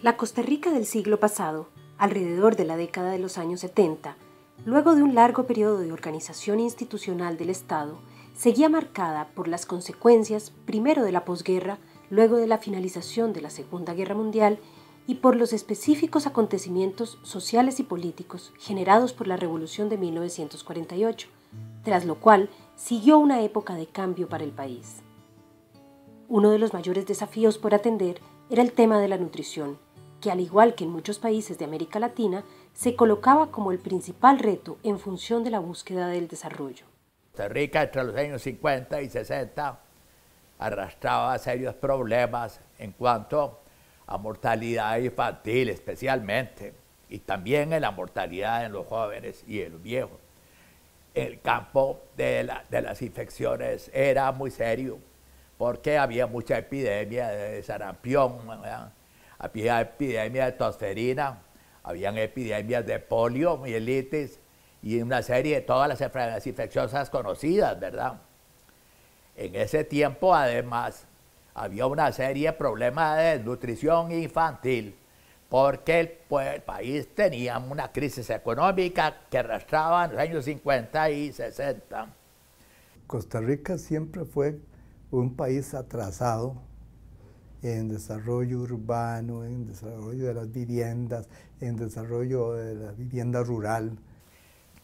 La Costa Rica del siglo pasado, alrededor de la década de los años 70, luego de un largo periodo de organización institucional del Estado, seguía marcada por las consecuencias primero de la posguerra, luego de la finalización de la Segunda Guerra Mundial y por los específicos acontecimientos sociales y políticos generados por la Revolución de 1948, tras lo cual siguió una época de cambio para el país. Uno de los mayores desafíos por atender era el tema de la nutrición, que al igual que en muchos países de América Latina, se colocaba como el principal reto en función de la búsqueda del desarrollo. Costa Rica entre los años 50 y 60 arrastraba serios problemas en cuanto a mortalidad infantil especialmente, y también en la mortalidad en los jóvenes y en los viejos. El campo de, las infecciones era muy serio, porque había mucha epidemia de sarampión, había epidemias de tosferina, habían epidemias de polio, mielitis y una serie de todas las enfermedades infecciosas conocidas, ¿verdad? En ese tiempo, además, había una serie de problemas de nutrición infantil porque el, el, país tenía una crisis económica que arrastraba en los años 50 y 60. Costa Rica siempre fue un país atrasado en desarrollo urbano, en desarrollo de las viviendas, en desarrollo de la vivienda rural.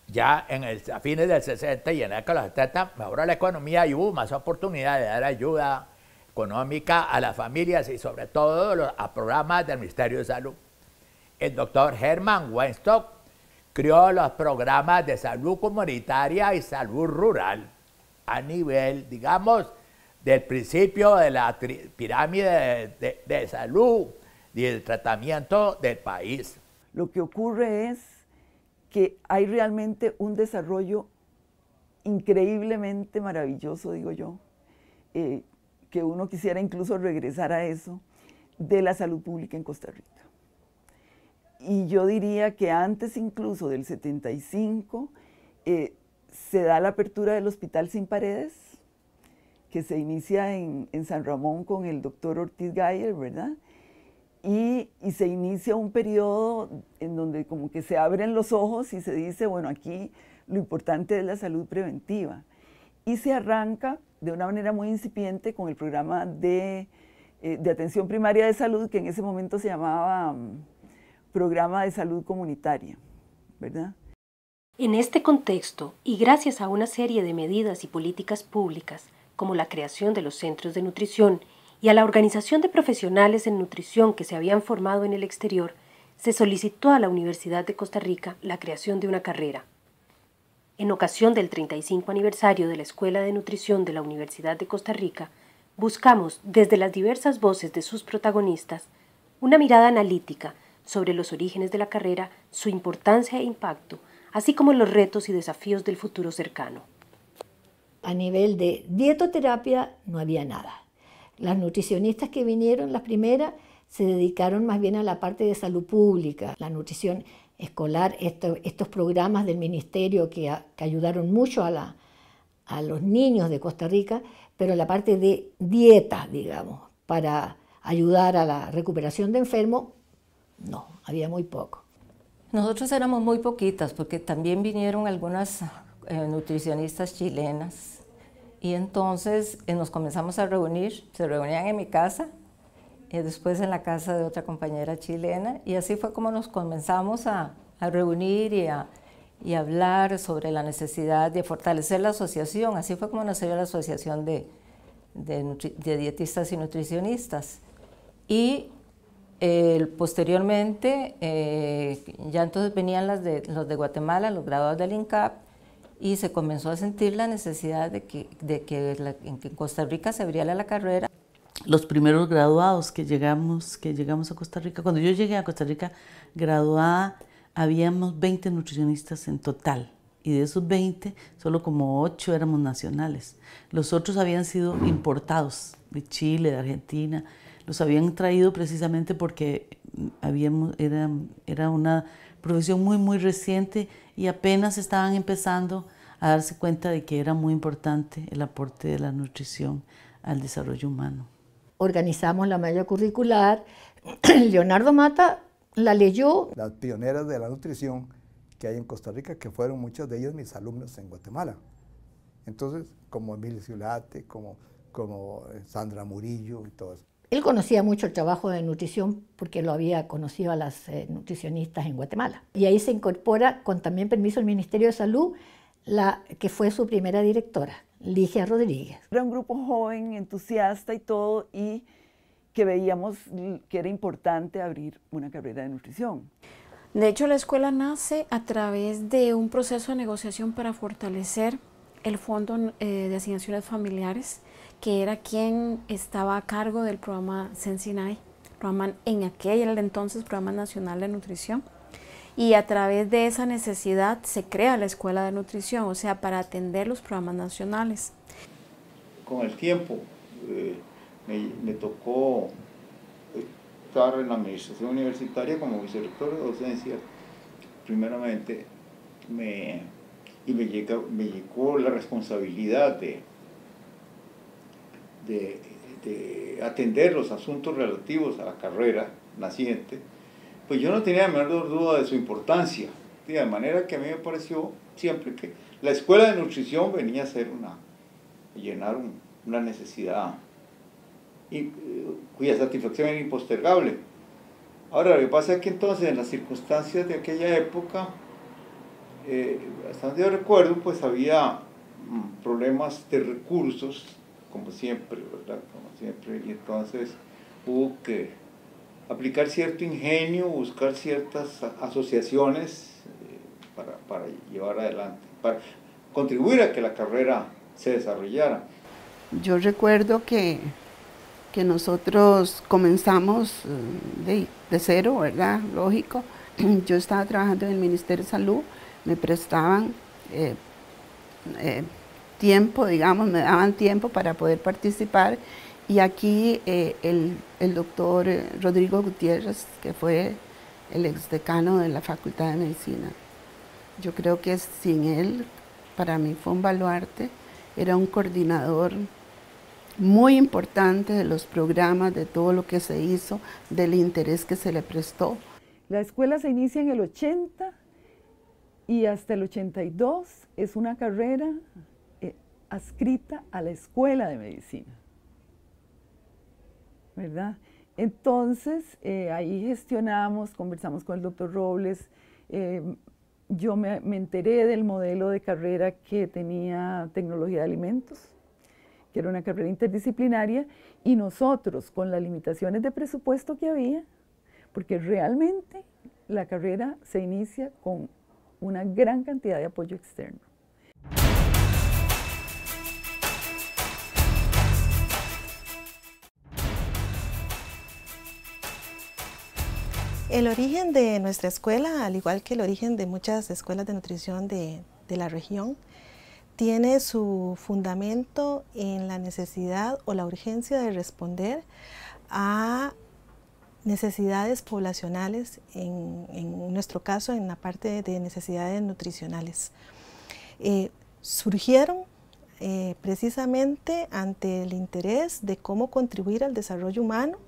Ya en a fines del 60 y en la década de los 70 mejoró la economía y hubo más oportunidades de dar ayuda económica a las familias y sobre todo a programas del Ministerio de Salud. El doctor Herman Weinstock creó los programas de salud comunitaria y salud rural a nivel, digamos, del principio de la pirámide de, salud y del tratamiento del país. Lo que ocurre es que hay realmente un desarrollo increíblemente maravilloso, digo yo, eh, que uno quisiera incluso regresar a eso, de la salud pública en Costa Rica. Y yo diría que antes incluso del 75 eh, se da la apertura del hospital sin paredes que se inicia en, en San Ramón con el doctor Ortiz Gayer, ¿verdad? Y, y, se inicia un periodo en donde como que se abren los ojos y se dice, bueno, aquí lo importante es la salud preventiva. Y se arranca de una manera muy incipiente con el programa de, eh, de atención primaria de salud, que en ese momento se llamaba mm, Programa de Salud Comunitaria, ¿verdad? En este contexto, y gracias a una serie de medidas y políticas públicas, como la creación de los centros de nutrición y a la organización de profesionales en nutrición que se habían formado en el exterior, se solicitó a la Universidad de Costa Rica la creación de una carrera. En ocasión del 35 aniversario de la Escuela de Nutrición de la Universidad de Costa Rica, buscamos, desde las diversas voces de sus protagonistas, una mirada analítica sobre los orígenes de la carrera, su importancia e impacto, así como los retos y desafíos del futuro cercano a nivel de dietoterapia no había nada. Las nutricionistas que vinieron, las primeras, se dedicaron más bien a la parte de salud pública, la nutrición escolar, estos programas del ministerio que, ayudaron mucho a, los niños de Costa Rica, pero la parte de dieta, digamos, para ayudar a la recuperación de enfermos, no, había muy poco. Nosotros éramos muy poquitas porque también vinieron algunas eh, nutricionistas chilenas y entonces eh, nos comenzamos a reunir, se reunían en mi casa, y eh, después en la casa de otra compañera chilena, y así fue como nos comenzamos a, reunir y a, hablar sobre la necesidad de fortalecer la asociación. Así fue como nació la asociación de, dietistas y nutricionistas. Y eh, posteriormente, ya entonces venían las de, los de Guatemala, los graduados del INCAP, y se comenzó a sentir la necesidad de que, de que en Costa Rica se abriera la carrera. Los primeros graduados que llegamos, que llegamos a Costa Rica, cuando yo llegué a Costa Rica graduada, habíamos 20 nutricionistas en total y de esos 20, solo como 8 éramos nacionales. Los otros habían sido importados de Chile, de Argentina. Los habían traído precisamente porque habíamos, era, era una profesión muy, muy reciente y apenas estaban empezando a darse cuenta de que era muy importante el aporte de la nutrición al desarrollo humano. Organizamos la malla curricular. Leonardo Mata la leyó. Las pioneras de la nutrición que hay en Costa Rica, que fueron muchas de ellas mis alumnos en Guatemala. Entonces, como Emilio Ciulate, como, como eh, Sandra Murillo y todo eso. Él conocía mucho el trabajo de nutrición porque lo había conocido a las eh, nutricionistas en Guatemala. Y ahí se incorpora, con también permiso del Ministerio de Salud, la que fue su primera directora, Ligia Rodríguez. Era un grupo joven, entusiasta y todo, y que veíamos que era importante abrir una carrera de nutrición. De hecho, la escuela nace a través de un proceso de negociación para fortalecer el Fondo eh, de Asignaciones Familiares que era quien estaba a cargo del programa Sensinai, en aquel entonces Programa Nacional de Nutrición. Y a través de esa necesidad se crea la Escuela de Nutrición, o sea, para atender los programas nacionales. Con el tiempo eh, me, tocó estar en la administración universitaria como vicerector de docencia, primeramente, me, y me, llegó me llegó la responsabilidad de de, atender los asuntos relativos a la carrera naciente, pues yo no tenía la menor duda de su importancia. De manera que a mí me pareció siempre que la escuela de nutrición venía a ser una, llenar una necesidad y, eh, cuya satisfacción era impostergable. Ahora, lo que pasa es que entonces, en las circunstancias de aquella época, eh, hasta donde yo recuerdo, pues había mm, problemas de recursos como siempre, ¿verdad? Como siempre. Y entonces hubo que aplicar cierto ingenio, buscar ciertas asociaciones eh, para, llevar adelante, para contribuir a que la carrera se desarrollara. Yo recuerdo que, nosotros comenzamos eh, de, cero, ¿verdad? Lógico. Yo estaba trabajando en el Ministerio de Salud, me prestaban eh, tiempo, digamos, me daban tiempo para poder participar. Y aquí eh, el, el, doctor eh, Rodrigo Gutiérrez, que fue el exdecano de la Facultad de Medicina. Yo creo que sin él, para mí fue un baluarte, era un coordinador muy importante de los programas, de todo lo que se hizo, del interés que se le prestó. La escuela se inicia en el 80 y hasta el 82 es una carrera adscrita a la escuela de medicina. ¿Verdad? Entonces, eh, ahí gestionamos, conversamos con el doctor Robles. Eh, yo me, me, enteré del modelo de carrera que tenía tecnología de alimentos, que era una carrera interdisciplinaria, y nosotros, con las limitaciones de presupuesto que había, porque realmente la carrera se inicia con una gran cantidad de apoyo externo. El origen de nuestra escuela, al igual que el origen de muchas escuelas de nutrición de, la región, tiene su fundamento en la necesidad o la urgencia de responder a necesidades poblacionales, en, nuestro caso en la parte de necesidades nutricionales. Eh, surgieron eh, precisamente ante el interés de cómo contribuir al desarrollo humano,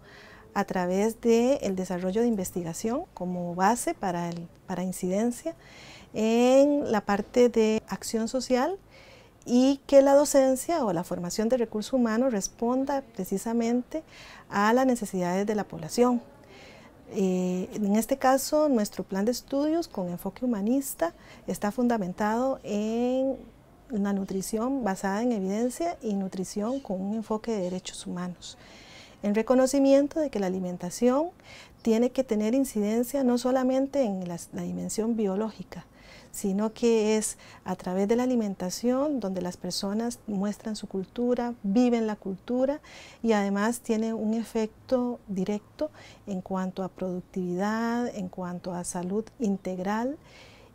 a través del desarrollo de investigación como base para, incidencia en la parte de acción social y que la docencia o la formación de recursos humanos responda precisamente a las necesidades de la población. Eh, en este caso, nuestro plan de estudios con enfoque humanista está fundamentado en una nutrición basada en evidencia y nutrición con un enfoque de derechos humanos en reconocimiento de que la alimentación tiene que tener incidencia no solamente en la, dimensión biológica, sino que es a través de la alimentación donde las personas muestran su cultura, viven la cultura y además tiene un efecto directo en cuanto a productividad, en cuanto a salud integral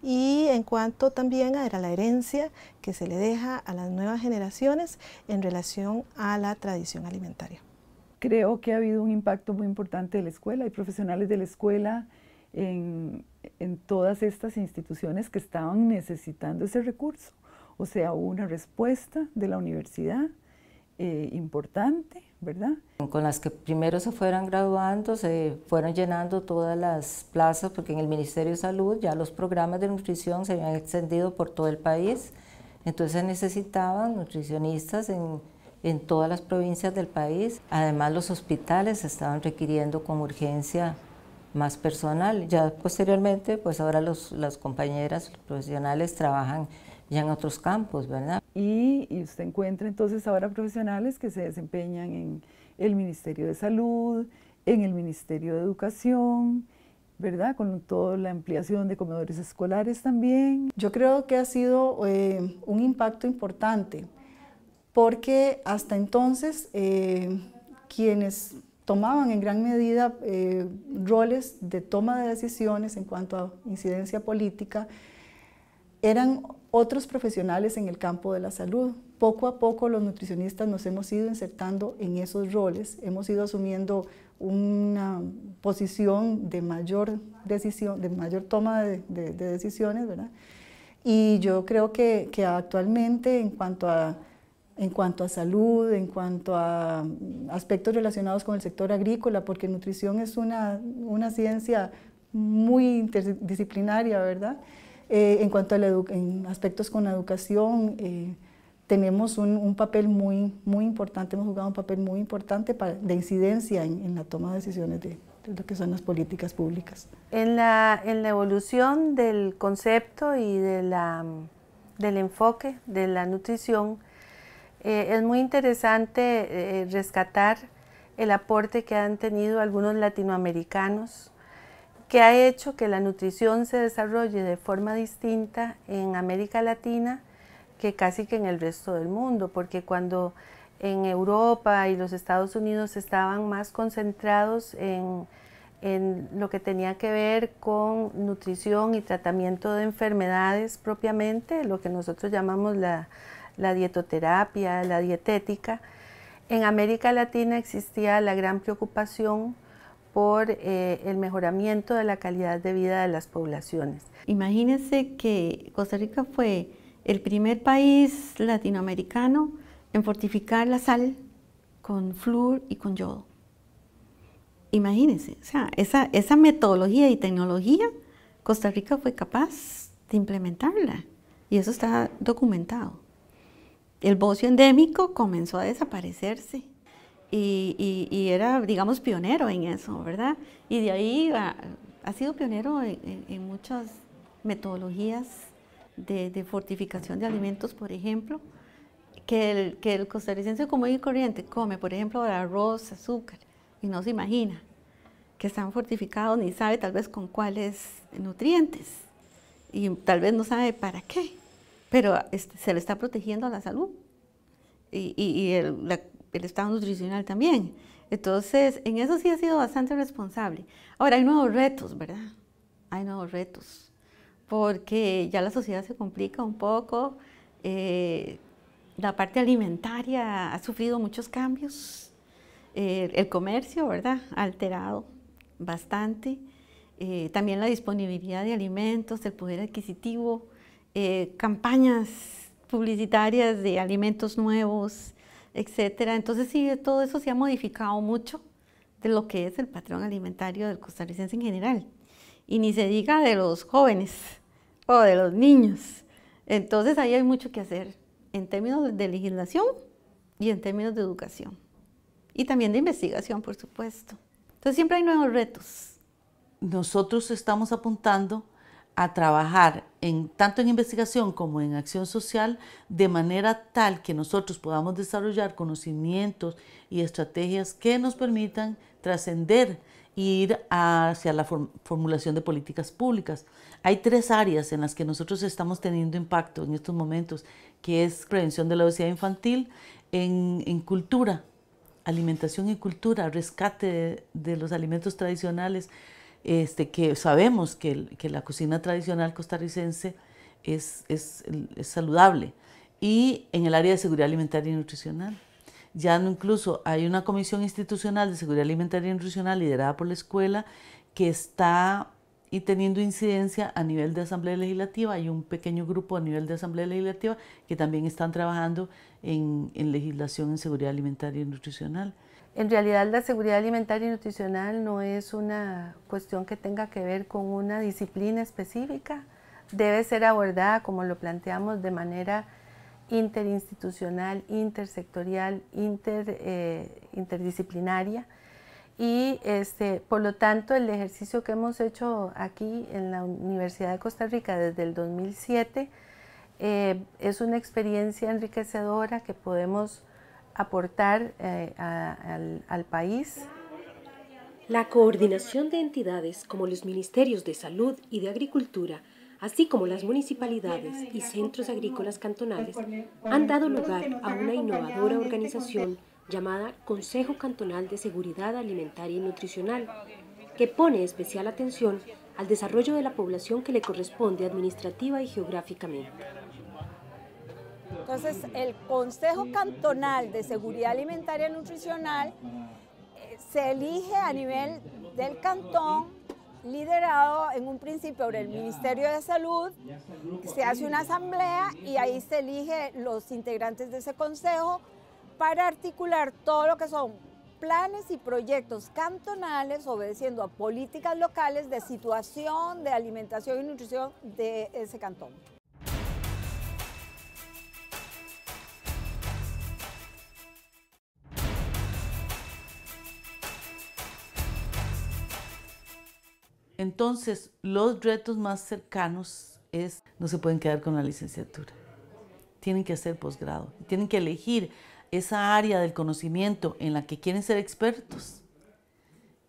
y en cuanto también a la herencia que se le deja a las nuevas generaciones en relación a la tradición alimentaria creo que ha habido un impacto muy importante de la escuela. Hay profesionales de la escuela en, en todas estas instituciones que estaban necesitando ese recurso. O sea, hubo una respuesta de la universidad eh, importante, ¿verdad? Con las que primero se fueron graduando, se fueron llenando todas las plazas, porque en el Ministerio de Salud ya los programas de nutrición se habían extendido por todo el país. Entonces necesitaban nutricionistas en en todas las provincias del país. Además, los hospitales estaban requiriendo con urgencia más personal. Ya posteriormente, pues ahora los, las compañeras profesionales trabajan ya en otros campos, ¿verdad? Y, usted encuentra entonces ahora profesionales que se desempeñan en el Ministerio de Salud, en el Ministerio de Educación, ¿verdad? Con toda la ampliación de comedores escolares también. Yo creo que ha sido eh, un impacto importante porque hasta entonces eh, quienes tomaban en gran medida eh, roles de toma de decisiones en cuanto a incidencia política eran otros profesionales en el campo de la salud. Poco a poco los nutricionistas nos hemos ido insertando en esos roles, hemos ido asumiendo una posición de mayor decisión, de mayor toma de, decisiones, ¿verdad? Y yo creo que actualmente en cuanto a en cuanto a salud, en cuanto a mm, aspectos relacionados con el sector agrícola, porque nutrición es una, una ciencia muy interdisciplinaria, ¿verdad? Eh, en cuanto a la en aspectos con la educación, eh, tenemos un, papel muy, muy importante, hemos jugado un papel muy importante de incidencia en, la toma de decisiones de, lo que son las políticas públicas. En la, evolución del concepto y de la, del enfoque de la nutrición, eh, es muy interesante eh, rescatar el aporte que han tenido algunos latinoamericanos, que ha hecho que la nutrición se desarrolle de forma distinta en América Latina que casi que en el resto del mundo, porque cuando en Europa y los Estados Unidos estaban más concentrados en, en lo que tenía que ver con nutrición y tratamiento de enfermedades propiamente, lo que nosotros llamamos la, la dietoterapia, la dietética. En América Latina existía la gran preocupación por eh, el mejoramiento de la calidad de vida de las poblaciones. Imagínense que Costa Rica fue el primer país latinoamericano en fortificar la sal con flúor y con yodo. Imagínense, sea, esa, esa metodología y tecnología, Costa Rica fue capaz de implementarla y eso está documentado el bocio endémico comenzó a desaparecerse y, era, digamos, pionero en eso, ¿verdad? Y de ahí ha, sido pionero en, muchas metodologías de, fortificación de alimentos, por ejemplo, que el, que el costarricense común y corriente come, por ejemplo, arroz, azúcar, y no se imagina que están fortificados, ni sabe tal vez con cuáles nutrientes, y tal vez no sabe para qué pero este, se le está protegiendo la salud y, el, estado nutricional también. Entonces, en eso sí ha sido bastante responsable. Ahora, hay nuevos retos, ¿verdad? Hay nuevos retos, porque ya la sociedad se complica un poco, eh, la parte alimentaria ha sufrido muchos cambios, eh, el comercio, ¿verdad? Ha alterado bastante, eh, también la disponibilidad de alimentos, el poder adquisitivo, eh, campañas publicitarias de alimentos nuevos, etcétera. Entonces sí, todo eso se ha modificado mucho de lo que es el patrón alimentario del costarricense en general. Y ni se diga de los jóvenes o de los niños. Entonces ahí hay mucho que hacer en términos de legislación y en términos de educación. Y también de investigación, por supuesto. Entonces siempre hay nuevos retos. Nosotros estamos apuntando a trabajar en, tanto en investigación como en acción social de manera tal que nosotros podamos desarrollar conocimientos y estrategias que nos permitan trascender e ir hacia la formulación de políticas públicas. Hay tres áreas en las que nosotros estamos teniendo impacto en estos momentos, que es prevención de la obesidad infantil, en, cultura, alimentación y cultura, rescate de los alimentos tradicionales, este, que sabemos que, la cocina tradicional costarricense es, saludable. Y en el área de seguridad alimentaria y nutricional. Ya no incluso hay una comisión institucional de seguridad alimentaria y nutricional liderada por la escuela que está y teniendo incidencia a nivel de asamblea legislativa. Hay un pequeño grupo a nivel de asamblea legislativa que también están trabajando en legislación en seguridad alimentaria y nutricional. En realidad la seguridad alimentaria y nutricional no es una cuestión que tenga que ver con una disciplina específica, debe ser abordada como lo planteamos de manera interinstitucional, intersectorial, inter, eh, interdisciplinaria y este, por lo tanto el ejercicio que hemos hecho aquí en la Universidad de Costa Rica desde el 2007 eh, es una experiencia enriquecedora que podemos aportar eh, al país. La coordinación de entidades como los Ministerios de Salud y de Agricultura, así como las municipalidades y centros agrícolas cantonales, han dado lugar a una innovadora organización llamada Consejo Cantonal de Seguridad Alimentaria y Nutricional, que pone especial atención al desarrollo de la población que le corresponde administrativa y geográficamente. Entonces, el Consejo Cantonal de Seguridad Alimentaria y Nutricional eh, se elige a nivel del cantón, liderado en un principio por el Ministerio de Salud, se hace una asamblea y ahí se elige los integrantes de ese consejo para articular todo lo que son planes y proyectos cantonales obedeciendo a políticas locales de situación de alimentación y nutrición de ese cantón. Entonces, los retos más cercanos es, no se pueden quedar con la licenciatura, tienen que hacer posgrado, tienen que elegir esa área del conocimiento en la que quieren ser expertos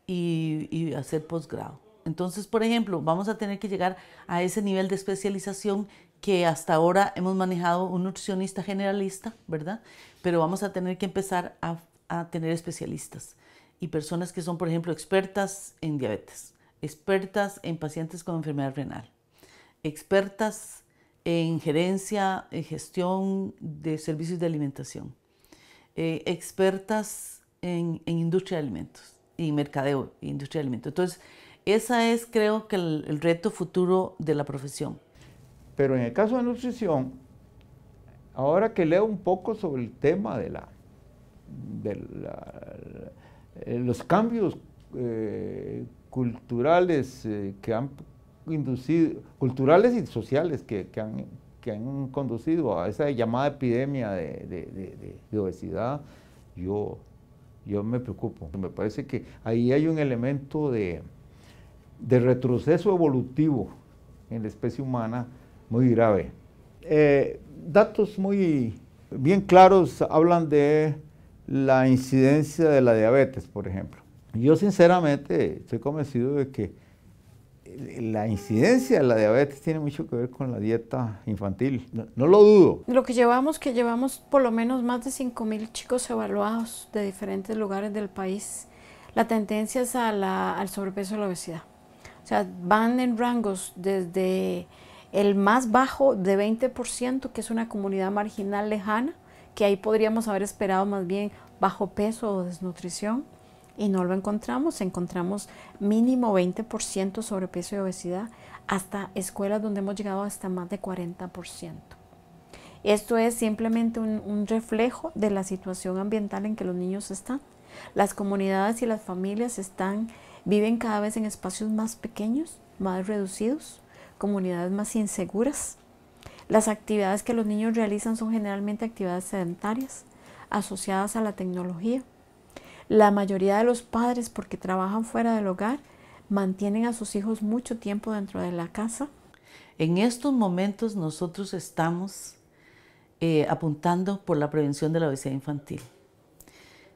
y, hacer posgrado. Entonces, por ejemplo, vamos a tener que llegar a ese nivel de especialización que hasta ahora hemos manejado un nutricionista generalista, ¿verdad? Pero vamos a tener que empezar a tener especialistas y personas que son, por ejemplo, expertas en diabetes, expertas en pacientes con enfermedad renal, expertas en gerencia, en gestión de servicios de alimentación, eh, expertas en, industria de alimentos y mercadeo, industria de alimentos. Entonces, ese es creo que el, reto futuro de la profesión. Pero en el caso de nutrición, ahora que leo un poco sobre el tema de la, eh, los cambios eh, culturales eh, que han inducido, culturales y sociales que, que, han, conducido a esa llamada epidemia de, obesidad, yo, yo me preocupo. Me parece que ahí hay un elemento de, retroceso evolutivo en la especie humana muy grave. Eh, datos muy bien claros hablan de la incidencia de la diabetes, por ejemplo. Yo sinceramente estoy convencido de que la incidencia de la diabetes tiene mucho que ver con la dieta infantil, no, lo dudo. Lo que llevamos, que llevamos por lo menos más de 5.000 chicos evaluados de diferentes lugares del país, la tendencia es a la, al sobrepeso y la obesidad. O sea, van en rangos desde el más bajo de 20%, que es una comunidad marginal lejana, que ahí podríamos haber esperado más bien bajo peso o desnutrición, y no lo encontramos. Encontramos mínimo 20% sobrepeso y obesidad, hasta escuelas donde hemos llegado hasta más de 40%. Esto es simplemente un, reflejo de la situación ambiental en que los niños están. Las comunidades y las familias están, viven cada vez en espacios más pequeños, más reducidos, comunidades más inseguras. Las actividades que los niños realizan son generalmente actividades sedentarias, asociadas a la tecnología la mayoría de los padres, porque trabajan fuera del hogar, mantienen a sus hijos mucho tiempo dentro de la casa. En estos momentos nosotros estamos eh, apuntando por la prevención de la obesidad infantil.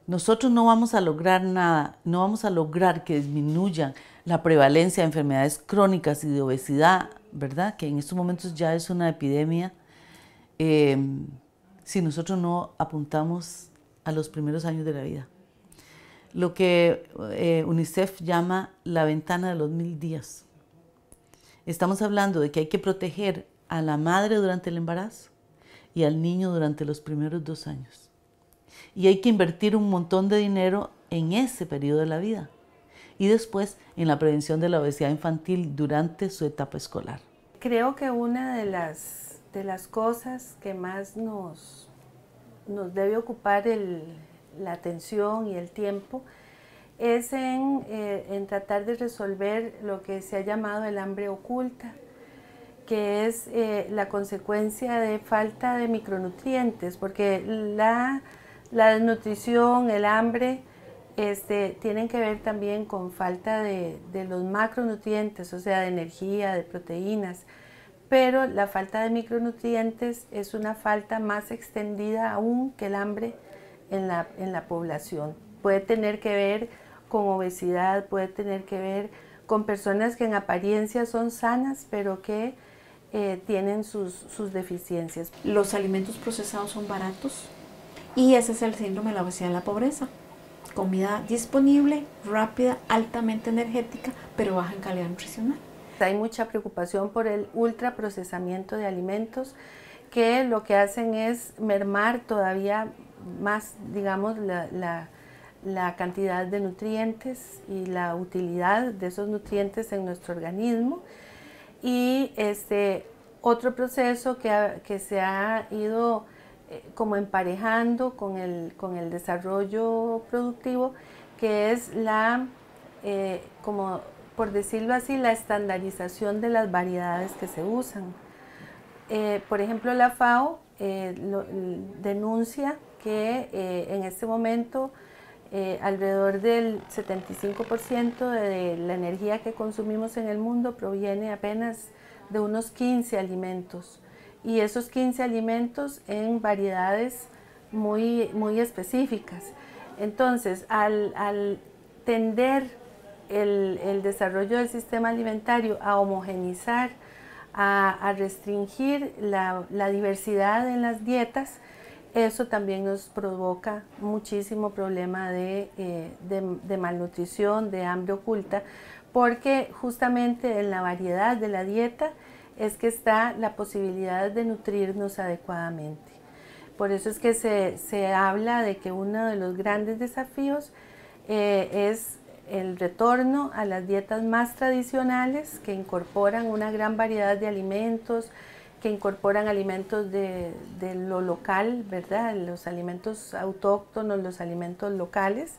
Nosotros no vamos a lograr nada, no vamos a lograr que disminuya la prevalencia de enfermedades crónicas y de obesidad, ¿verdad? Que en estos momentos ya es una epidemia. Eh, si nosotros no apuntamos a los primeros años de la vida lo que eh, UNICEF llama la ventana de los mil días. Estamos hablando de que hay que proteger a la madre durante el embarazo y al niño durante los primeros dos años. Y hay que invertir un montón de dinero en ese periodo de la vida y después en la prevención de la obesidad infantil durante su etapa escolar. Creo que una de las, de las cosas que más nos, nos debe ocupar el, la atención y el tiempo, es eh, en, tratar de resolver lo que se ha llamado el hambre oculta, que es eh, la consecuencia de falta de micronutrientes, porque la, la desnutrición, el hambre, este, tienen que ver también con falta de, de los macronutrientes, o sea, de energía, de proteínas pero la falta de micronutrientes es una falta más extendida aún que el hambre en la, en la población. Puede tener que ver con obesidad, puede tener que ver con personas que en apariencia son sanas, pero que eh, tienen sus, sus, deficiencias. Los alimentos procesados son baratos y ese es el síndrome de la obesidad y la pobreza. Comida disponible, rápida, altamente energética, pero baja en calidad nutricional. Hay mucha preocupación por el ultraprocesamiento de alimentos que lo que hacen es mermar todavía más, digamos, la, cantidad de nutrientes y la utilidad de esos nutrientes en nuestro organismo. Y este, otro proceso que, se ha ido eh, como emparejando con el, desarrollo productivo, que es la, eh, como por decirlo así, la estandarización de las variedades que se usan. Eh, por ejemplo, la FAO denuncia que eh, en este momento eh, alrededor del 75% de la energía que consumimos en el mundo proviene apenas de unos 15 alimentos y esos 15 alimentos en variedades muy, específicas. Entonces, al, tender el, desarrollo del sistema alimentario a homogenizar, a, restringir la diversidad en las dietas, eso también nos provoca muchísimo problema eh, de, malnutrición, de hambre oculta, porque justamente en la variedad de la dieta es que está la posibilidad de nutrirnos adecuadamente. Por eso es que se, habla de que uno de los grandes desafíos eh, es el retorno a las dietas más tradicionales que incorporan una gran variedad de alimentos, que incorporan alimentos de, lo local, ¿verdad? Los alimentos autóctonos, los alimentos locales.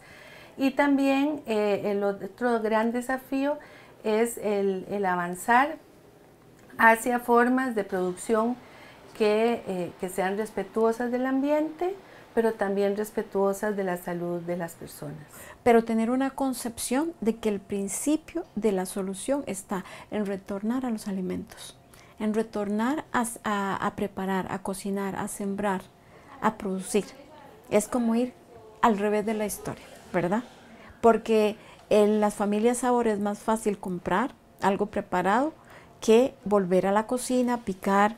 Y también eh, el otro gran desafío es el, avanzar hacia formas de producción eh, que, sean respetuosas del ambiente, pero también respetuosas de la salud de las personas. Pero tener una concepción de que el principio de la solución está en retornar a los alimentos en retornar a, preparar, a cocinar, a sembrar, a producir. Es como ir al revés de la historia, ¿verdad? Porque en las familias ahora es más fácil comprar algo preparado que volver a la cocina, picar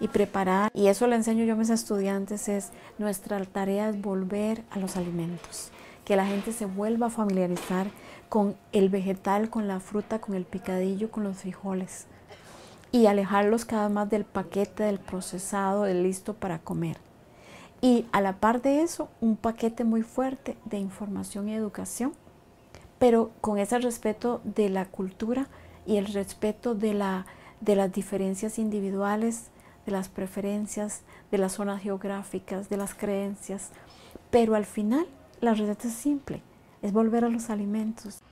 y preparar. Y eso le enseño yo a mis estudiantes, es nuestra tarea es volver a los alimentos, que la gente se vuelva a familiarizar con el vegetal, con la fruta, con el picadillo, con los frijoles y alejarlos cada vez más del paquete, del procesado, del listo para comer. Y a la par de eso, un paquete muy fuerte de información y educación, pero con ese respeto de la cultura y el respeto de, la, de las diferencias individuales, de las preferencias, de las zonas geográficas, de las creencias. Pero al final, la receta es simple, es volver a los alimentos.